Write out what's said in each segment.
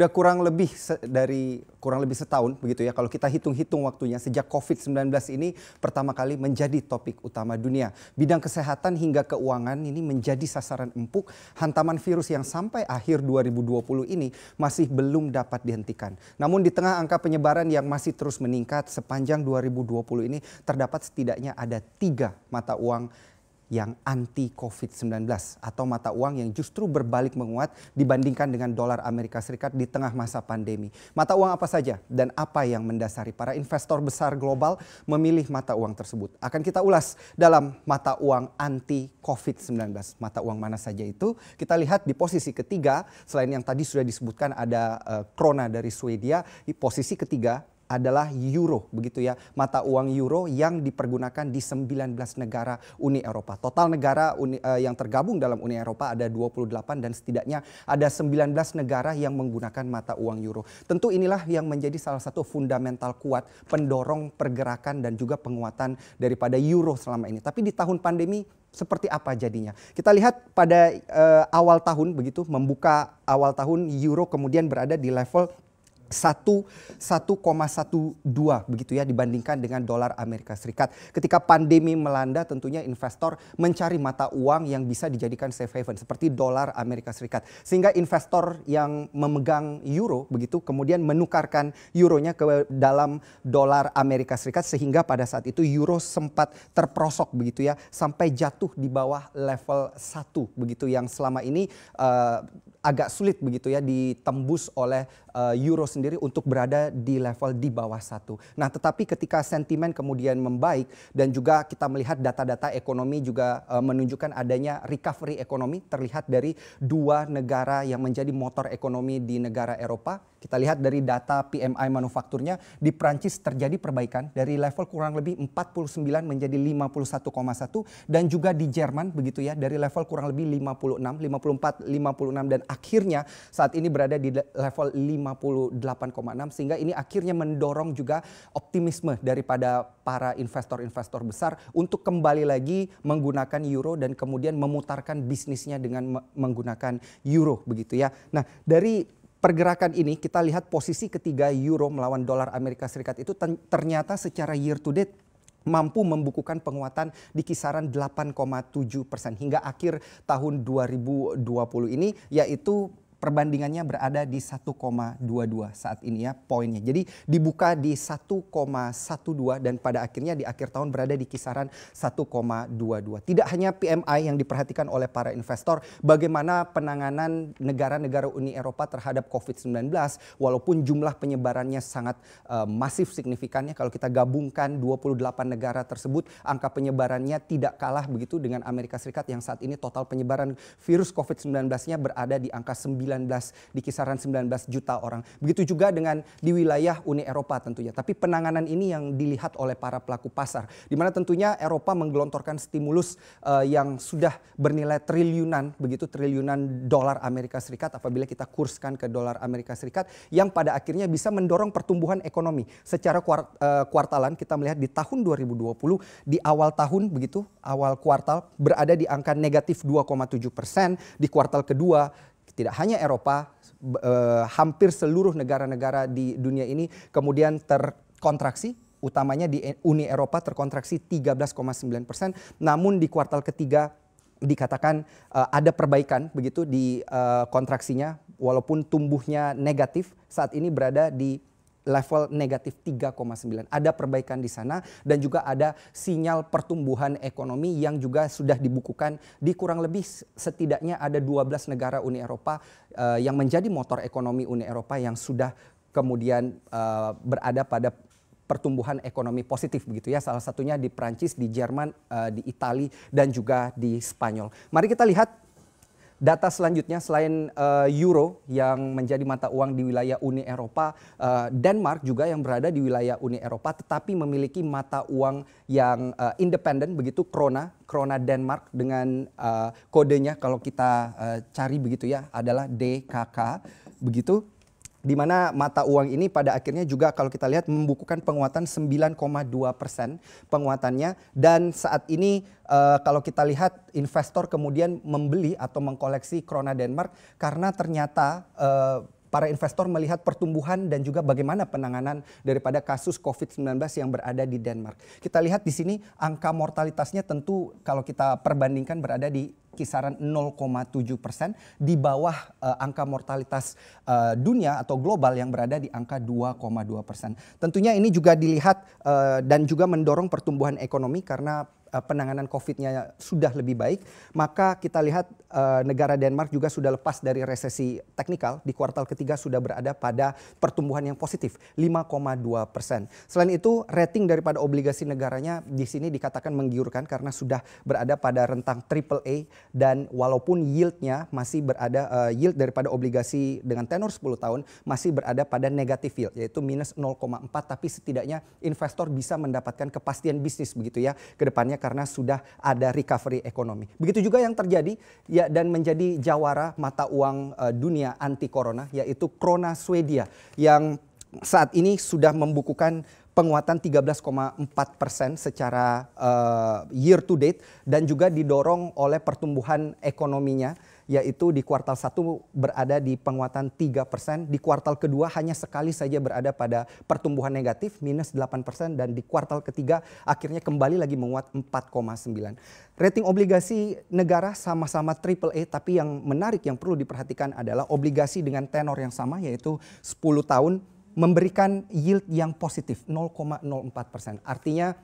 sudah kurang lebih dari kurang lebih setahun begitu ya kalau kita hitung-hitung waktunya sejak Covid-19 ini pertama kali menjadi topik utama dunia. Bidang kesehatan hingga keuangan ini menjadi sasaran empuk hantaman virus yang sampai akhir 2020 ini masih belum dapat dihentikan. Namun di tengah angka penyebaran yang masih terus meningkat sepanjang 2020 ini terdapat setidaknya ada tiga mata uang yang anti COVID-19 atau mata uang yang justru berbalik menguat dibandingkan dengan dolar Amerika Serikat di tengah masa pandemi. Mata uang apa saja dan apa yang mendasari para investor besar global memilih mata uang tersebut? Akan kita ulas dalam mata uang anti COVID-19. Mata uang mana saja itu? Kita lihat di posisi ketiga, selain yang tadi sudah disebutkan ada uh, krona dari Swedia, di posisi ketiga adalah euro begitu ya mata uang euro yang dipergunakan di 19 negara Uni Eropa total negara Uni, uh, yang tergabung dalam Uni Eropa ada 28 dan setidaknya ada 19 negara yang menggunakan mata uang euro tentu inilah yang menjadi salah satu fundamental kuat pendorong pergerakan dan juga penguatan daripada euro selama ini tapi di tahun pandemi seperti apa jadinya. Kita lihat pada uh, awal tahun begitu membuka awal tahun euro kemudian berada di level 1,12 begitu ya dibandingkan dengan dolar Amerika Serikat. Ketika pandemi melanda tentunya investor mencari mata uang yang bisa dijadikan safe haven seperti dolar Amerika Serikat. Sehingga investor yang memegang euro begitu kemudian menukarkan euronya ke dalam dolar Amerika Serikat sehingga pada saat itu euro sempat terprosok begitu ya sampai jatuh di bawah level 1 begitu yang selama ini uh, agak sulit begitu ya ditembus oleh uh, euro sendiri untuk berada di level di bawah satu. Nah, tetapi ketika sentimen kemudian membaik dan juga kita melihat data-data ekonomi juga uh, menunjukkan adanya recovery ekonomi terlihat dari dua negara yang menjadi motor ekonomi di negara Eropa kita lihat dari data PMI manufakturnya di Prancis terjadi perbaikan dari level kurang lebih 49 menjadi 51,1 dan juga di Jerman begitu ya dari level kurang lebih 56, 54, 56 dan akhirnya saat ini berada di level 58,6 sehingga ini akhirnya mendorong juga optimisme daripada para investor-investor besar untuk kembali lagi menggunakan euro dan kemudian memutarkan bisnisnya dengan menggunakan euro begitu ya. Nah, dari pergerakan ini kita lihat posisi ketiga euro melawan dolar Amerika Serikat itu ternyata secara year to date mampu membukukan penguatan di kisaran 8,7 persen hingga akhir tahun 2020 ini yaitu perbandingannya berada di 1,22 saat ini ya poinnya. Jadi dibuka di 1,12 dan pada akhirnya di akhir tahun berada di kisaran 1,22. Tidak hanya PMI yang diperhatikan oleh para investor, bagaimana penanganan negara-negara Uni Eropa terhadap COVID-19 walaupun jumlah penyebarannya sangat uh, masif signifikannya kalau kita gabungkan 28 negara tersebut angka penyebarannya tidak kalah begitu dengan Amerika Serikat yang saat ini total penyebaran virus COVID-19-nya berada di angka 9 19 di kisaran 19 juta orang. Begitu juga dengan di wilayah Uni Eropa tentunya. Tapi penanganan ini yang dilihat oleh para pelaku pasar. Di mana tentunya Eropa menggelontorkan stimulus uh, yang sudah bernilai triliunan, begitu triliunan dolar Amerika Serikat apabila kita kurskan ke dolar Amerika Serikat yang pada akhirnya bisa mendorong pertumbuhan ekonomi. Secara kuart, uh, eh, kuartalan kita melihat di tahun 2020 di awal tahun begitu awal kuartal berada di angka negatif 2,7 persen di kuartal kedua tidak hanya Eropa, eh, hampir seluruh negara-negara di dunia ini kemudian terkontraksi utamanya di e, Uni Eropa terkontraksi 13,9 persen. Namun di kuartal ketiga dikatakan uh, ada perbaikan begitu di uh, kontraksinya walaupun tumbuhnya negatif saat ini berada di level negatif 3,9. Ada perbaikan di sana dan juga ada sinyal pertumbuhan ekonomi yang juga sudah dibukukan di kurang lebih setidaknya ada 12 negara Uni Eropa uh, yang menjadi motor ekonomi Uni Eropa yang sudah kemudian uh, berada pada pertumbuhan ekonomi positif begitu ya. Salah satunya di Prancis, di Jerman, uh, di Italia dan juga di Spanyol. Mari kita lihat Data selanjutnya selain uh, euro yang menjadi mata uang di wilayah Uni Eropa, uh, Denmark juga yang berada di wilayah Uni Eropa tetapi memiliki mata uang yang uh, independen begitu krona, krona Denmark dengan uh, kodenya kalau kita uh, cari begitu ya adalah DKK begitu di mana mata uang ini pada akhirnya juga kalau kita lihat membukukan penguatan 9,2 persen penguatannya dan saat ini uh, kalau kita lihat investor kemudian membeli atau mengkoleksi krona Denmark karena ternyata uh, para investor melihat pertumbuhan dan juga bagaimana penanganan daripada kasus COVID-19 yang berada di Denmark. Kita lihat di sini angka mortalitasnya tentu kalau kita perbandingkan berada di kisaran 0,7 persen di bawah uh, angka mortalitas uh, dunia atau global yang berada di angka 2,2 persen. Tentunya ini juga dilihat uh, dan juga mendorong pertumbuhan ekonomi karena Eh, penanganan COVID-nya sudah lebih baik, maka kita lihat uh, negara Denmark juga sudah lepas dari resesi teknikal di kuartal ketiga sudah berada pada pertumbuhan yang positif 5,2 persen. Selain itu, rating daripada obligasi negaranya di sini dikatakan menggiurkan karena sudah berada pada rentang triple A dan walaupun yieldnya masih berada uh, yield daripada obligasi dengan tenor 10 tahun masih berada pada negatif yield yaitu minus 0,4 tapi setidaknya investor bisa mendapatkan kepastian bisnis begitu ya ke depannya karena sudah ada recovery ekonomi. Begitu juga yang terjadi ya dan menjadi jawara mata uang uh, dunia anti corona yaitu krona Swedia yang saat ini sudah membukukan penguatan 13,4 persen secara uh, year to date dan juga didorong oleh pertumbuhan ekonominya yaitu di kuartal 1 berada di penguatan 3%, di kuartal kedua hanya sekali saja berada pada pertumbuhan negatif minus 8% dan di kuartal ketiga akhirnya kembali lagi menguat 4,9. Rating obligasi negara sama-sama triple A tapi yang menarik yang perlu diperhatikan adalah obligasi dengan tenor yang sama yaitu 10 tahun memberikan yield yang positif 0,04 persen. Artinya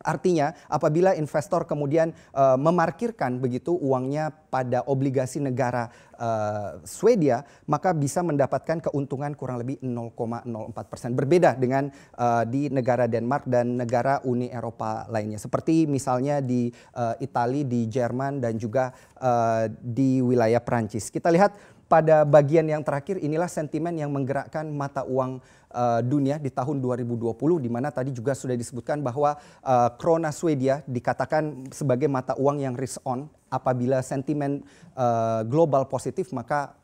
Artinya, apabila investor kemudian uh, memarkirkan begitu uangnya pada obligasi negara uh, Swedia, maka bisa mendapatkan keuntungan kurang lebih 0,04 persen. Berbeda dengan uh, di negara Denmark dan negara Uni Eropa lainnya, seperti misalnya di uh, Italia, di Jerman, dan juga uh, di wilayah Perancis. Kita lihat pada bagian yang terakhir inilah sentimen yang menggerakkan mata uang uh, dunia di tahun 2020 di mana tadi juga sudah disebutkan bahwa uh, krona Swedia dikatakan sebagai mata uang yang risk on apabila sentimen uh, global positif maka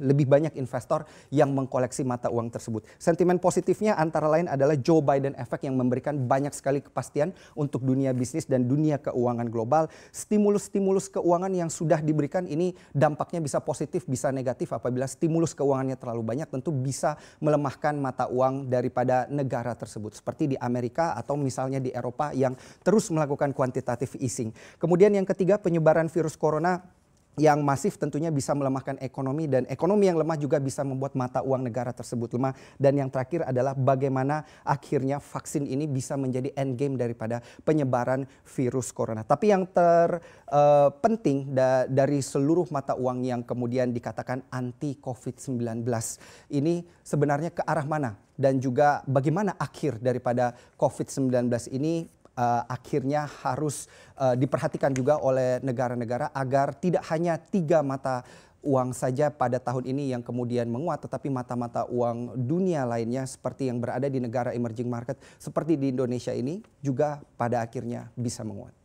lebih banyak investor yang mengkoleksi mata uang tersebut. Sentimen positifnya antara lain adalah Joe Biden efek yang memberikan banyak sekali kepastian untuk dunia bisnis dan dunia keuangan global. Stimulus-stimulus keuangan yang sudah diberikan ini dampaknya bisa positif, bisa negatif apabila stimulus keuangannya terlalu banyak tentu bisa melemahkan mata uang daripada negara tersebut. Seperti di Amerika atau misalnya di Eropa yang terus melakukan quantitative easing. Kemudian yang ketiga penyebaran virus corona yang masif tentunya bisa melemahkan ekonomi dan ekonomi yang lemah juga bisa membuat mata uang negara tersebut lemah dan yang terakhir adalah bagaimana akhirnya vaksin ini bisa menjadi end game daripada penyebaran virus corona. Tapi yang terpenting eh, uh, da dari seluruh mata uang yang kemudian dikatakan anti Covid-19 ini sebenarnya ke arah mana dan juga bagaimana akhir daripada Covid-19 ini uh, akhirnya harus uh, diperhatikan juga oleh negara-negara agar tidak hanya tiga mata uang saja pada tahun ini yang kemudian menguat, tetapi mata-mata uang dunia lainnya seperti yang berada di negara emerging market seperti di Indonesia ini juga pada akhirnya bisa menguat.